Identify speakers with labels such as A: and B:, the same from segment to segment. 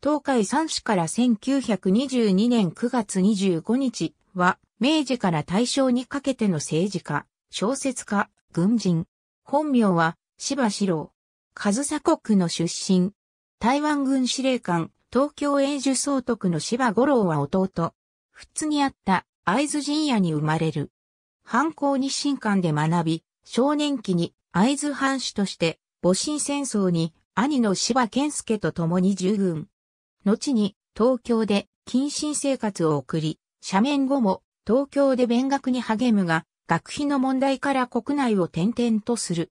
A: 東海三市から1922年9月25日は、明治から大正にかけての政治家、小説家、軍人。本名は、芝四郎。上佐国の出身。台湾軍司令官、東京永寿総督の芝五郎は弟。普通にあった会津陣屋に生まれる。反抗日清館で学び、少年期に会津藩主として、戊辰戦争に兄の芝健介と共に従軍。後に東京で謹慎生活を送り、斜面後も東京で勉学に励むが、学費の問題から国内を転々とする。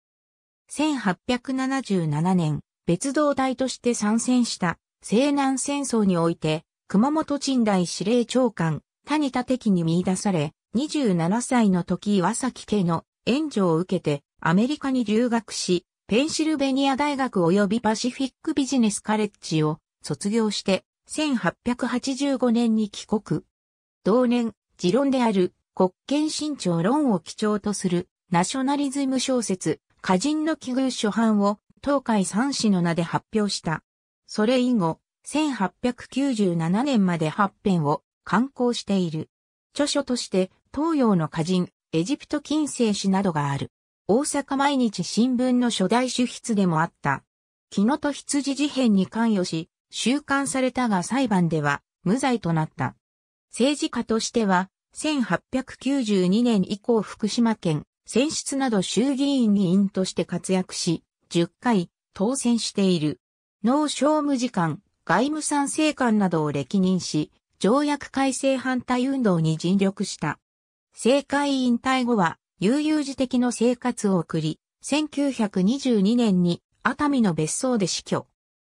A: 1877年、別動隊として参戦した西南戦争において、熊本鎮大司令長官、谷田敵に見出され、27歳の時岩崎家の援助を受けてアメリカに留学し、ペンシルベニア大学及びパシフィックビジネスカレッジを卒業して、1885年に帰国。同年、持論である国権新潮論を基調とするナショナリズム小説、歌人の奇遇初版を東海三史の名で発表した。それ以後、1897年まで八編を刊行している。著書として東洋の歌人、エジプト近世史などがある。大阪毎日新聞の初代主筆でもあった。木のと羊事変に関与し、収監されたが裁判では無罪となった。政治家としては、1892年以降福島県、選出など衆議院議員として活躍し、10回当選している。農商務次官、外務参政官などを歴任し、条約改正反対運動に尽力した。政界引退後は、悠々自適の生活を送り、1922年に熱海の別荘で死去。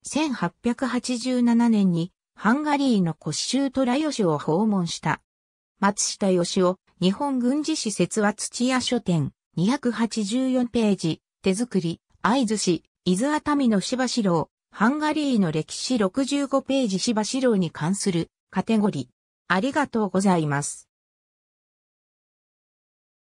A: 1887年にハンガリーの古州虎吉トラヨシを訪問した。松下義雄、日本軍事史説は土屋書店、284ページ、手作り、合図市、伊豆熱海の芝四郎、ハンガリーの歴史65ページ芝四郎に関するカテゴリー。ありがとうございます。